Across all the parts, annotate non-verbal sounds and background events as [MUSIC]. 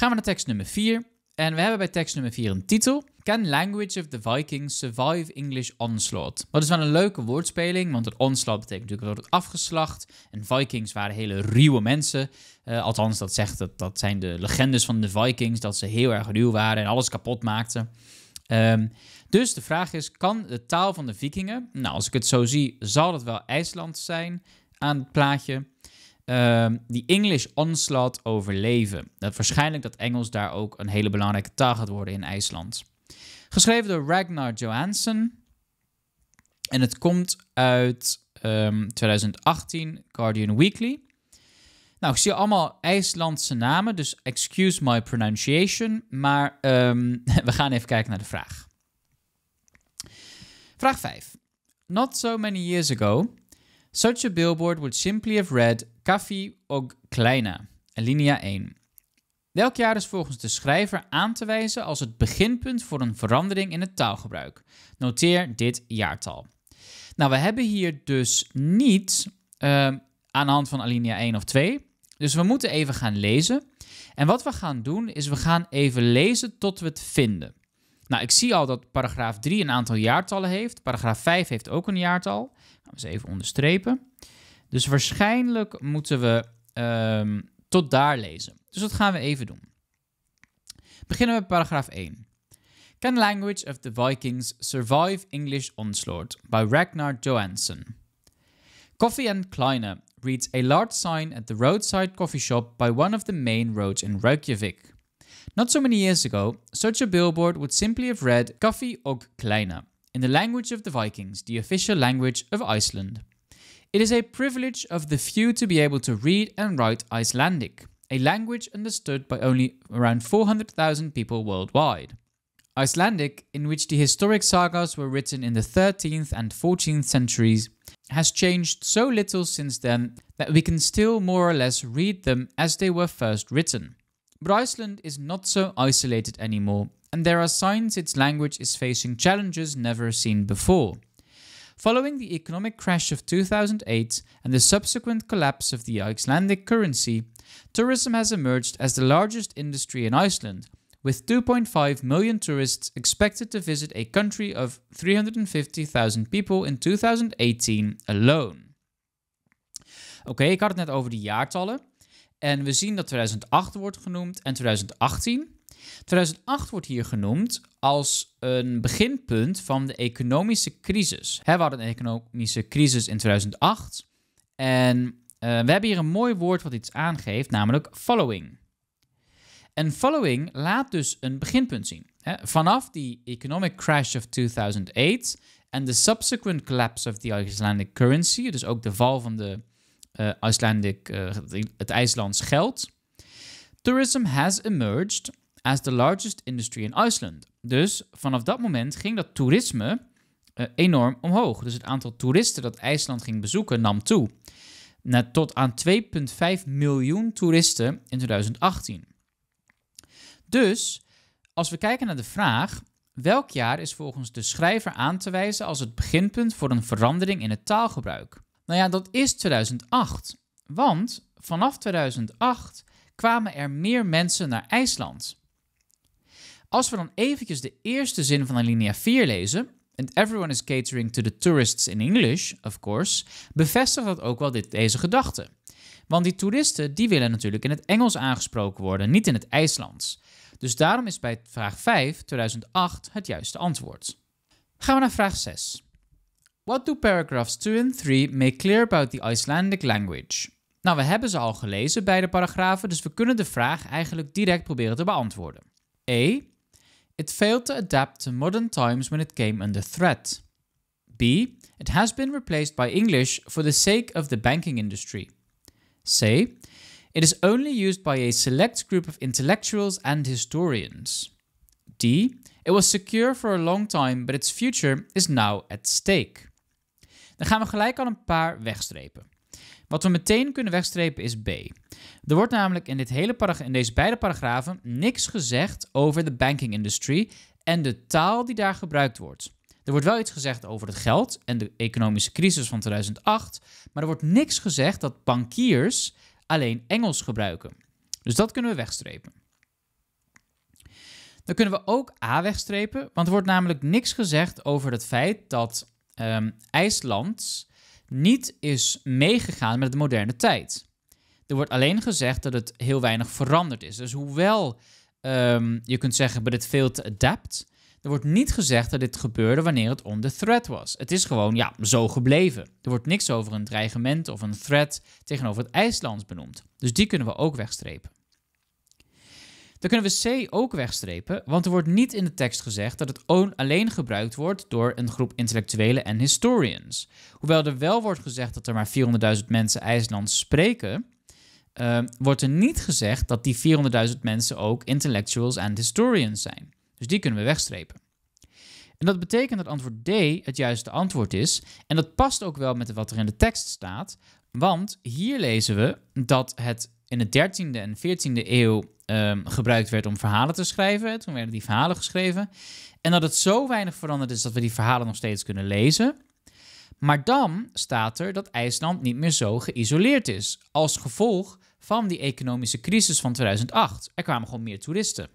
Gaan we naar tekst nummer 4. En we hebben bij tekst nummer 4 een titel. Can language of the Vikings survive English onslaught? Wat is wel een leuke woordspeling, want het onslaught betekent natuurlijk dat het afgeslacht. En Vikings waren hele ruwe mensen. Eh, althans, dat zegt dat, dat zijn de legendes van de Vikings, dat ze heel erg ruw waren en alles kapot maakten. Ehm, dus de vraag is, kan de taal van de vikingen, nou als ik het zo zie, zal het wel IJsland zijn aan het plaatje? Ehm, die English onslaught overleven. Dat waarschijnlijk dat Engels daar ook een hele belangrijke taal gaat worden in IJsland. Geschreven door Ragnar Johansson. En het komt uit 2018, ehm, Guardian Weekly. Nou, ik zie allemaal IJslandse namen, dus excuse my pronunciation. Maar ehm, [LAUGHS] we gaan even kijken naar de vraag. Vraag 5. Not so many years ago, Such a billboard would simply have read Café og kleine, alinea 1. Welk jaar is volgens de schrijver aan te wijzen als het beginpunt voor een verandering in het taalgebruik? Noteer dit jaartal. Nou, we hebben hier dus niet ehm, aan de hand van alinea 1 of 2. Dus we moeten even gaan lezen. En wat we gaan doen is we gaan even lezen tot we het vinden. Nou, ik zie al dat paragraaf 3 een aantal jaartallen heeft. Paragraaf 5 heeft ook een jaartal. Gaan we eens even onderstrepen. Dus waarschijnlijk moeten we ehm, tot daar lezen. Dus dat gaan we even doen. Beginnen we met paragraaf 1. Can language of the Vikings survive English onslaught? By Ragnar Johansson. Coffee and Kleiner reads a large sign at the roadside coffee shop by one of the main roads in Reykjavik. Not so many years ago, such a billboard would simply have read Kaffi og Kleina, in the language of the Vikings, the official language of Iceland. It is a privilege of the few to be able to read and write Icelandic, a language understood by only around 400,000 people worldwide. Icelandic, in which the historic sagas were written in the 13th and 14th centuries, has changed so little since then that we can still more or less read them as they were first written. But Iceland is not so isolated anymore, and there are signs its language is facing challenges never seen before. Following the economic crash of 2008 and the subsequent collapse of the Icelandic currency, tourism has emerged as the largest industry in Iceland, with 2.5 million tourists expected to visit a country of 350,000 people in 2018 alone. Oké, okay, ik had het net over de jaartallen. En we zien dat 2008 wordt genoemd en 2018. 2008 wordt hier genoemd als een beginpunt van de economische crisis. we hadden een economische crisis in 2008. En eh, we hebben hier een mooi woord wat iets aangeeft, namelijk following. En following laat dus een beginpunt zien. Vanaf die economic crash of 2008 en de subsequent collapse of the Icelandic currency, dus ook de val van de uh, Icelandic, eh, het IJslands geld. Tourism has emerged as the largest industry in Iceland. Dus vanaf dat moment ging dat toerisme eh, enorm omhoog. Dus het aantal toeristen dat IJsland ging bezoeken nam toe. tot aan 2,5 miljoen toeristen in 2018. Dus als we kijken naar de vraag: welk jaar is volgens de schrijver aan te wijzen als het beginpunt voor een verandering in het taalgebruik? Nou ja, dat is 2008. Want vanaf 2008 kwamen er meer mensen naar IJsland. Als we dan eventjes de eerste zin van alinea 4 lezen, and everyone is catering to the tourists in English, of course, bevestigt dat ook wel dit, deze gedachte. Want die toeristen die willen natuurlijk in het Engels aangesproken worden, niet in het IJslands. Dus daarom is bij vraag 5 2008 het juiste antwoord. Gaan we naar vraag 6. What do paragraphs 2 and 3 make clear about the Icelandic language? Nou, we hebben ze al gelezen, beide paragrafen, dus we kunnen de vraag eigenlijk direct proberen te beantwoorden. A. It failed to adapt to modern times when it came under threat. B. It has been replaced by English for the sake of the banking industry. C. It is only used by a select group of intellectuals and historians. D. It was secure for a long time, but its future is now at stake. Dan gaan we gelijk al een paar wegstrepen. Wat we meteen kunnen wegstrepen is B. Er wordt namelijk in, dit hele in deze beide paragrafen niks gezegd over de banking industry en de taal die daar gebruikt wordt. Er wordt wel iets gezegd over het geld en de economische crisis van 2008, maar er wordt niks gezegd dat bankiers alleen Engels gebruiken. Dus dat kunnen we wegstrepen. Dan kunnen we ook A wegstrepen, want er wordt namelijk niks gezegd over het feit dat um, ehm, IJsland niet is meegegaan met de moderne tijd. Er wordt alleen gezegd dat het heel weinig veranderd is. Dus hoewel ehm, je kunt zeggen, but it failed to adapt, er wordt niet gezegd dat dit gebeurde wanneer het on the threat was. Het is gewoon, ja, zo gebleven. Er wordt niks over een dreigement of een threat tegenover het IJslands benoemd. Dus die kunnen we ook wegstrepen. Dan kunnen we C ook wegstrepen, want er wordt niet in de tekst gezegd dat het alleen gebruikt wordt door een groep intellectuelen en historians. Hoewel er wel wordt gezegd dat er maar 400.000 mensen IJsland spreken, ehm, wordt er niet gezegd dat die 400.000 mensen ook intellectuals en historians zijn. Dus die kunnen we wegstrepen. En dat betekent dat antwoord D het juiste antwoord is. En dat past ook wel met wat er in de tekst staat. Want hier lezen we dat het in de 13e en 14e eeuw Ehm, gebruikt werd om verhalen te schrijven. Toen werden die verhalen geschreven. En dat het zo weinig veranderd is dat we die verhalen nog steeds kunnen lezen. Maar dan staat er dat IJsland niet meer zo geïsoleerd is. Als gevolg van die economische crisis van 2008. Er kwamen gewoon meer toeristen.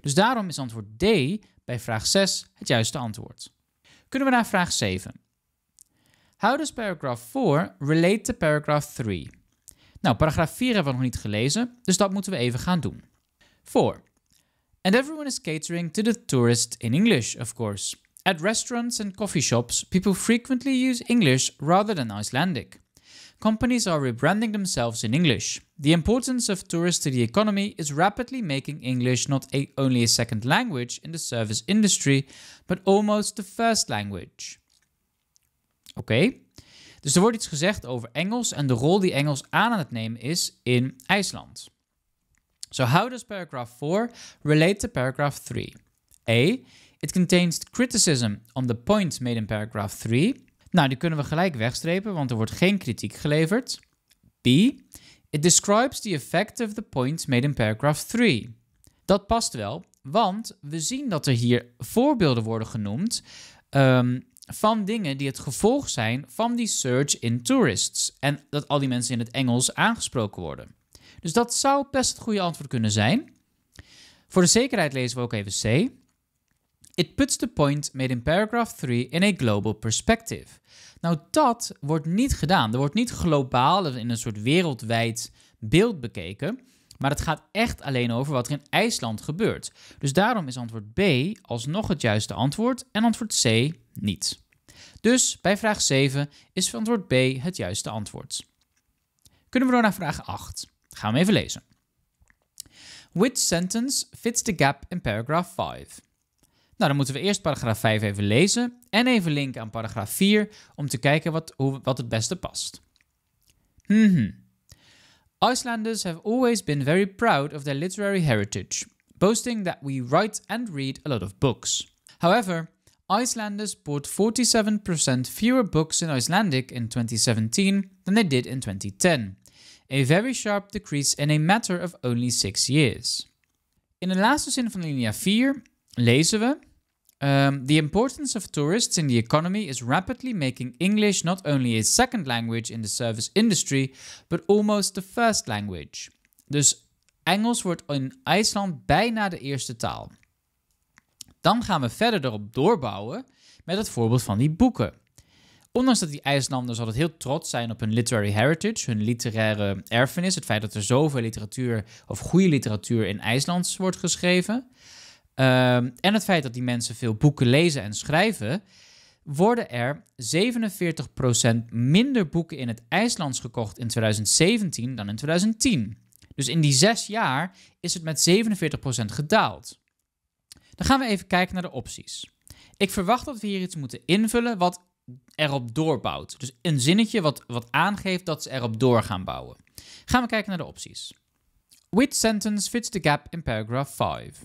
Dus daarom is antwoord D bij vraag 6 het juiste antwoord. Kunnen we naar vraag 7? How does paragraph 4 relate to paragraph 3? Nou, paragraaf 4 hebben we nog niet gelezen, dus dat moeten we even gaan doen. 4. And everyone is catering to the tourist in English, of course. At restaurants and coffee shops, people frequently use English rather than Icelandic. Companies are rebranding themselves in English. The importance of tourists to the economy is rapidly making English not only a second language in the service industry, but almost the first language. Oké, okay. Dus er wordt iets gezegd over Engels en de rol die Engels aan aan het nemen is in IJsland. So how does paragraph 4 relate to paragraph 3? A. It contains criticism on the point made in paragraph 3. Nou, die kunnen we gelijk wegstrepen, want er wordt geen kritiek geleverd. B. It describes the effect of the point made in paragraph 3. Dat past wel, want we zien dat er hier voorbeelden worden genoemd um, van dingen die het gevolg zijn van die surge in tourists. En dat al die mensen in het Engels aangesproken worden. Dus dat zou best het goede antwoord kunnen zijn. Voor de zekerheid lezen we ook even C. It puts the point made in paragraph 3 in a global perspective. Nou, dat wordt niet gedaan. Er wordt niet globaal in een soort wereldwijd beeld bekeken. Maar het gaat echt alleen over wat er in IJsland gebeurt. Dus daarom is antwoord B alsnog het juiste antwoord en antwoord C niet. Dus bij vraag 7 is verantwoord B het juiste antwoord. Kunnen we door naar vraag 8? Gaan we even lezen. Which sentence fits the gap in paragraph 5? Nou, dan moeten we eerst paragraaf 5 even lezen en even linken aan paragraaf 4 om te kijken wat, hoe, wat het beste past. Mm-hmm. Icelanders have always been very proud of their literary heritage, boasting that we write and read a lot of books. However, Icelanders bought 47% fewer books in Icelandic in 2017 than they did in 2010, a very sharp decrease in a matter of only six years. In the laatste zin van 4 lezen we. Um, the importance of tourists in the economy is rapidly making English not only a second language in the service industry, but almost the first language. Dus Engels wordt in IJsland bijna de eerste taal. Dan gaan we verder erop doorbouwen met het voorbeeld van die boeken. Ondanks dat die IJslanders altijd heel trots zijn op hun literary heritage, hun literaire erfenis, het feit dat er zoveel literatuur of goede literatuur in IJslands wordt geschreven, ehm, en het feit dat die mensen veel boeken lezen en schrijven, worden er 47% minder boeken in het IJslands gekocht in 2017 dan in 2010. Dus in die zes jaar is het met 47% gedaald. Dan gaan we even kijken naar de opties. Ik verwacht dat we hier iets moeten invullen wat erop doorbouwt. Dus een zinnetje wat, wat aangeeft dat ze erop door gaan bouwen. Gaan we kijken naar de opties. Which sentence fits the gap in paragraph 5?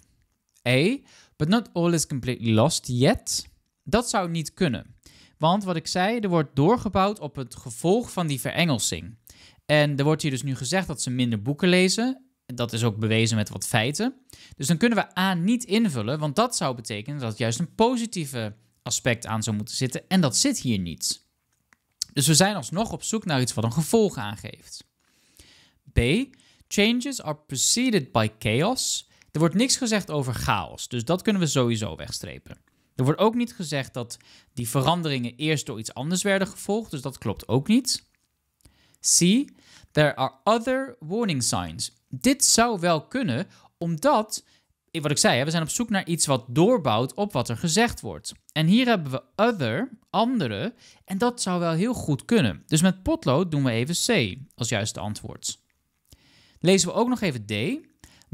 A. But not all is completely lost yet. Dat zou niet kunnen. Want wat ik zei, er wordt doorgebouwd op het gevolg van die verengelsing. En er wordt hier dus nu gezegd dat ze minder boeken lezen. Dat is ook bewezen met wat feiten. Dus dan kunnen we A niet invullen, want dat zou betekenen dat juist een positieve aspect aan zou moeten zitten. En dat zit hier niet. Dus we zijn alsnog op zoek naar iets wat een gevolg aangeeft. B. Changes are preceded by chaos. Er wordt niks gezegd over chaos, dus dat kunnen we sowieso wegstrepen. Er wordt ook niet gezegd dat die veranderingen eerst door iets anders werden gevolgd, dus dat klopt ook niet. C. There are other warning signs dit zou wel kunnen, omdat, eh, wat ik zei, we zijn op zoek naar iets wat doorbouwt op wat er gezegd wordt. En hier hebben we other, andere, en dat zou wel heel goed kunnen. Dus met potlood doen we even C als juiste antwoord. Lezen we ook nog even D.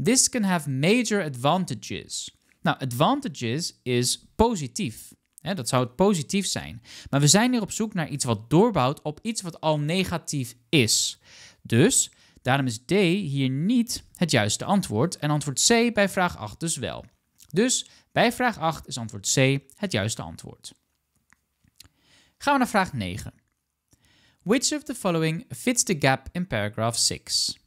This can have major advantages. Nou, advantages is positief. dat zou het positief zijn. Maar we zijn hier op zoek naar iets wat doorbouwt op iets wat al negatief is. Dus Daarom is D hier niet het juiste antwoord en antwoord C bij vraag 8 dus wel. Dus bij vraag 8 is antwoord C het juiste antwoord. Gaan we naar vraag 9. Which of the following fits the gap in paragraph 6?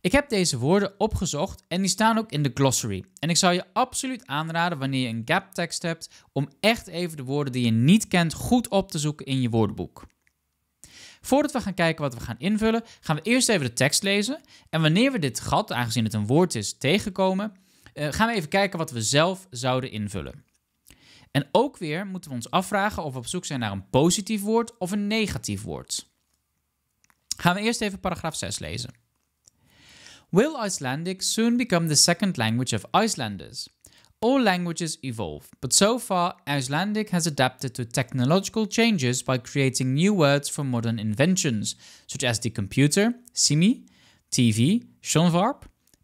Ik heb deze woorden opgezocht en die staan ook in de glossary. En ik zou je absoluut aanraden wanneer je een gap tekst hebt om echt even de woorden die je niet kent goed op te zoeken in je woordenboek. Voordat we gaan kijken wat we gaan invullen, gaan we eerst even de tekst lezen. En wanneer we dit gat, aangezien het een woord is, tegenkomen, eh, gaan we even kijken wat we zelf zouden invullen. En ook weer moeten we ons afvragen of we op zoek zijn naar een positief woord of een negatief woord. Gaan we eerst even paragraaf 6 lezen. Will Icelandic soon become the second language of Icelanders? All languages evolve, but so far Icelandic has adapted to technological changes by creating new words for modern inventions, such as the computer, simi, TV, sjónvarp,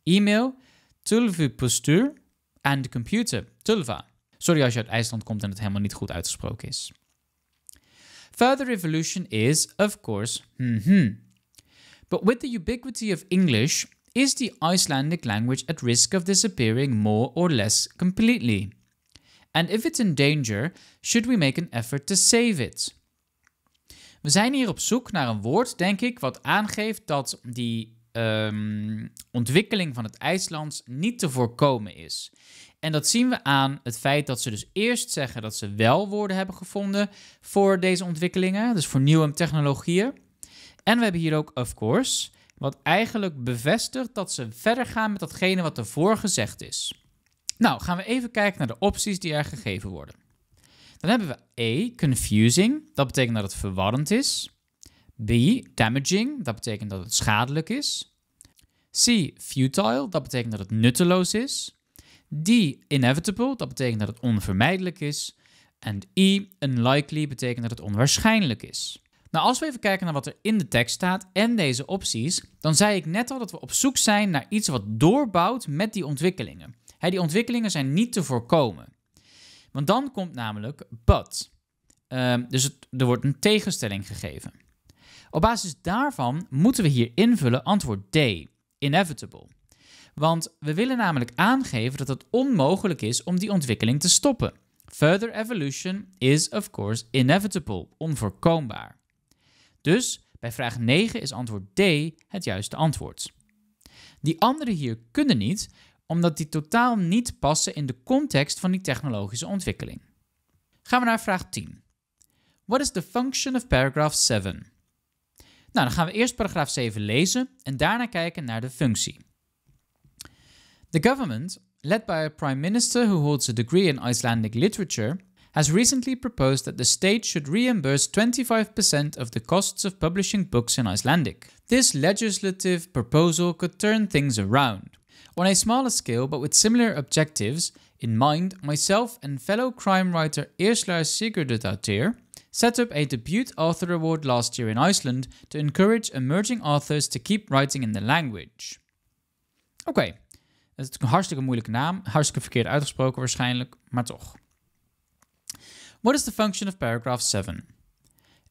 email, tulvupostur and computer, tulva. Sorry als je uit IJsland komt en het helemaal niet goed uitgesproken is. Further evolution is, of course, -hmm. But with the ubiquity of English, is the Icelandic language at risk of disappearing more or less completely? And if it's in danger, should we make an effort to save it? We zijn hier op zoek naar een woord, denk ik, wat aangeeft dat die um, ontwikkeling van het IJslands niet te voorkomen is. En dat zien we aan het feit dat ze dus eerst zeggen dat ze wel woorden hebben gevonden voor deze ontwikkelingen, dus voor nieuwe technologieën. En we hebben hier ook, of course, wat eigenlijk bevestigt dat ze verder gaan met datgene wat ervoor gezegd is. Nou, gaan we even kijken naar de opties die er gegeven worden. Dan hebben we A confusing, dat betekent dat het verwarrend is. B, damaging, dat betekent dat het schadelijk is. C, futile, dat betekent dat het nutteloos is. D, inevitable, dat betekent dat het onvermijdelijk is. En E, unlikely, betekent dat het onwaarschijnlijk is. Nou, als we even kijken naar wat er in de tekst staat en deze opties, dan zei ik net al dat we op zoek zijn naar iets wat doorbouwt met die ontwikkelingen. He, die ontwikkelingen zijn niet te voorkomen. Want dan komt namelijk but. Ehm, dus er wordt een tegenstelling gegeven. Op basis daarvan moeten we hier invullen antwoord D, inevitable. Want we willen namelijk aangeven dat het onmogelijk is om die ontwikkeling te stoppen. Further evolution is of course inevitable, onvoorkombaar. Dus bij vraag 9 is antwoord D het juiste antwoord. Die andere hier kunnen niet, omdat die totaal niet passen in de context van die technologische ontwikkeling. Gaan we naar vraag 10. What is the function of paragraph 7? Nou, dan gaan we eerst paragraaf 7 lezen en daarna kijken naar de functie. The government, led by a prime minister who holds a degree in Icelandic literature, has recently proposed that the state should reimburse 25% of the costs of publishing books in Icelandic. This legislative proposal could turn things around. On a smaller scale, but with similar objectives in mind, myself and fellow crime writer Eerslaar Sigurdardóttir set up a debut author award last year in Iceland to encourage emerging authors to keep writing in the language. okay. dat is een hartstikke moeilijke naam, hartstikke verkeerd uitgesproken waarschijnlijk, maar toch. What is the function of paragraph 7?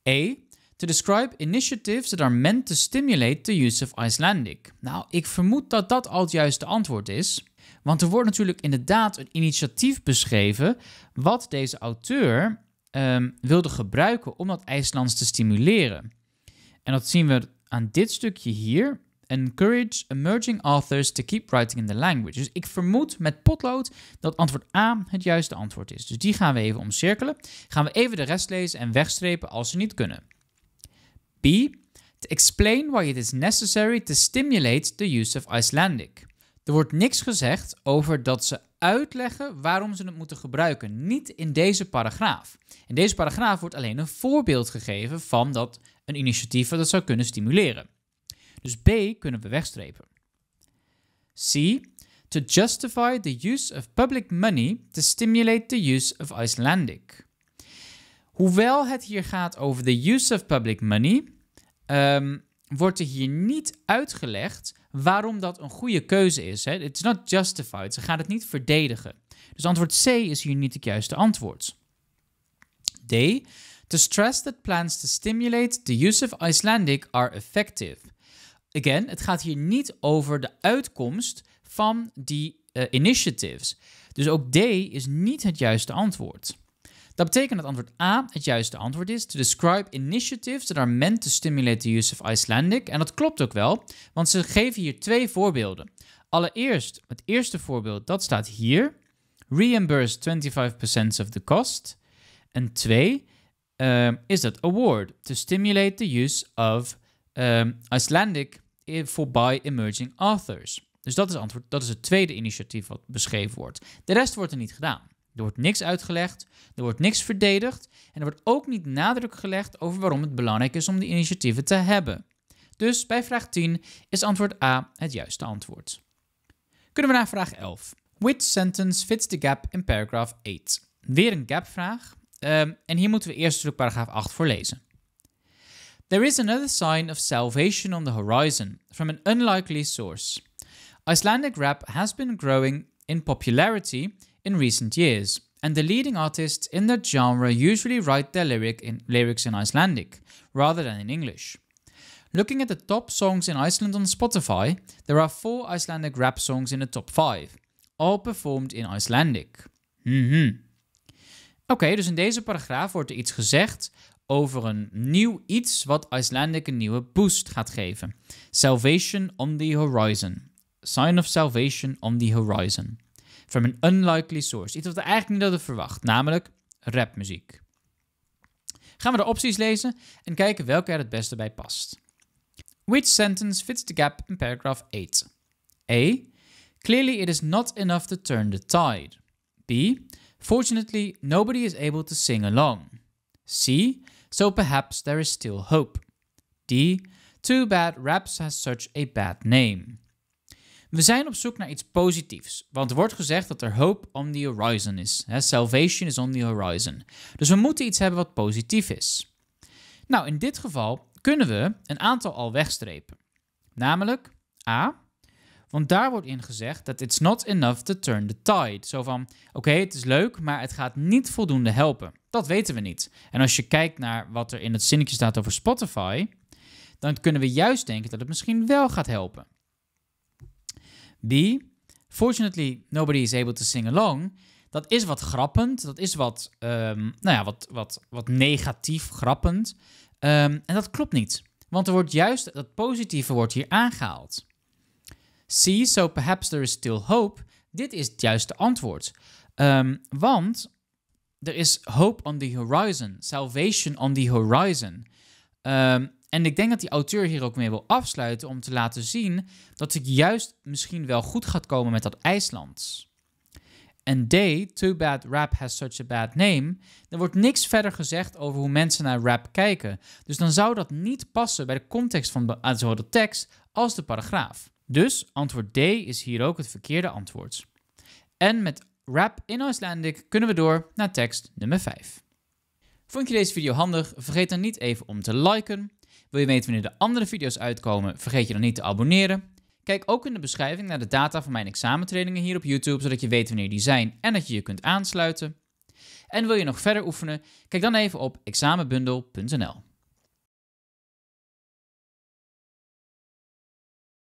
A. To describe initiatives that are meant to stimulate the use of Icelandic. Nou, ik vermoed dat dat al het juiste antwoord is. Want er wordt natuurlijk inderdaad een initiatief beschreven wat deze auteur ehm, wilde gebruiken om dat IJslands te stimuleren. En dat zien we aan dit stukje hier. Encourage emerging authors to keep writing in the language. Dus ik vermoed met potlood dat antwoord A het juiste antwoord is. Dus die gaan we even omcirkelen. Gaan we even de rest lezen en wegstrepen als ze niet kunnen. B. To explain why it is necessary to stimulate the use of Icelandic. Er wordt niks gezegd over dat ze uitleggen waarom ze het moeten gebruiken. Niet in deze paragraaf. In deze paragraaf wordt alleen een voorbeeld gegeven van dat een initiatief dat zou kunnen stimuleren. Dus B kunnen we wegstrepen. C. To justify the use of public money to stimulate the use of Icelandic. Hoewel het hier gaat over the use of public money, ehm, wordt er hier niet uitgelegd waarom dat een goede keuze is. Hè? It's not justified. Ze gaat het niet verdedigen. Dus antwoord C is hier niet het juiste antwoord. D. To stress that plans to stimulate the use of Icelandic are effective again, het gaat hier niet over de uitkomst van die eh, initiatives. Dus ook D is niet het juiste antwoord. Dat betekent dat antwoord A het juiste antwoord is. To describe initiatives that are meant to stimulate the use of Icelandic. En dat klopt ook wel, want ze geven hier twee voorbeelden. Allereerst, het eerste voorbeeld, dat staat hier. Reimburse 25% of the cost. En twee, ehm, is dat award. To stimulate the use of ehm, Icelandic voorbij emerging authors. Dus dat is, antwoord, dat is het tweede initiatief wat beschreven wordt. De rest wordt er niet gedaan. Er wordt niks uitgelegd, er wordt niks verdedigd en er wordt ook niet nadruk gelegd over waarom het belangrijk is om die initiatieven te hebben. Dus bij vraag 10 is antwoord A het juiste antwoord. Kunnen we naar vraag 11. Which sentence fits the gap in paragraph 8? Weer een gapvraag. Ehm, en hier moeten we eerst paragraaf 8 voor lezen. There is another sign of salvation on the horizon from an unlikely source. Icelandic rap has been growing in popularity in recent years, and the leading artists in that genre usually write their lyric in, lyrics in Icelandic rather than in English. Looking at the top songs in Iceland on Spotify, there are four Icelandic rap songs in the top five, all performed in Icelandic. Mm -hmm. Oké, okay, dus in deze paragraaf wordt er iets gezegd over een nieuw iets wat Icelandic een nieuwe boost gaat geven. Salvation on the horizon. Sign of salvation on the horizon. From an unlikely source. Iets wat we eigenlijk niet hadden verwacht, namelijk rapmuziek. Gaan we de opties lezen en kijken welke er het beste bij past. Which sentence fits the gap in paragraph 8? A. Clearly it is not enough to turn the tide. B. Fortunately, nobody is able to sing along. C so perhaps there is still hope. D. Too bad raps has such a bad name. We zijn op zoek naar iets positiefs, want er wordt gezegd dat er hope on the horizon is. Salvation is on the horizon. Dus we moeten iets hebben wat positief is. Nou, in dit geval kunnen we een aantal al wegstrepen. Namelijk A, want daar wordt in gezegd dat it's not enough to turn the tide. Zo van, oké, het is leuk, maar het gaat niet voldoende helpen. Dat weten we niet. En als je kijkt naar wat er in het zinnetje staat over Spotify, dan kunnen we juist denken dat het misschien wel gaat helpen. B. Fortunately, nobody is able to sing along. Dat is wat grappend, dat is wat, ehm, nou ja, wat, wat, wat negatief grappend. Ehm, en dat klopt niet. Want er wordt juist, dat positieve wordt hier aangehaald. See, so perhaps there is still hope. Dit is het juiste antwoord. Ehm, want er is hope on the horizon, salvation on the horizon. Ehm, en ik denk dat die auteur hier ook mee wil afsluiten om te laten zien dat het juist misschien wel goed gaat komen met dat IJsland. En D, Too Bad Rap Has Such a Bad Name. Er wordt niks verder gezegd over hoe mensen naar rap kijken. Dus dan zou dat niet passen bij de context van eh, de tekst als de paragraaf. Dus antwoord D is hier ook het verkeerde antwoord. En met rap in Icelandic kunnen we door naar tekst nummer 5. Vond je deze video handig? Vergeet dan niet even om te liken. Wil je weten wanneer de andere video's uitkomen? Vergeet je dan niet te abonneren. Kijk ook in de beschrijving naar de data van mijn examentrainingen hier op YouTube, zodat je weet wanneer die zijn en dat je je kunt aansluiten. En wil je nog verder oefenen? Kijk dan even op examenbundel.nl.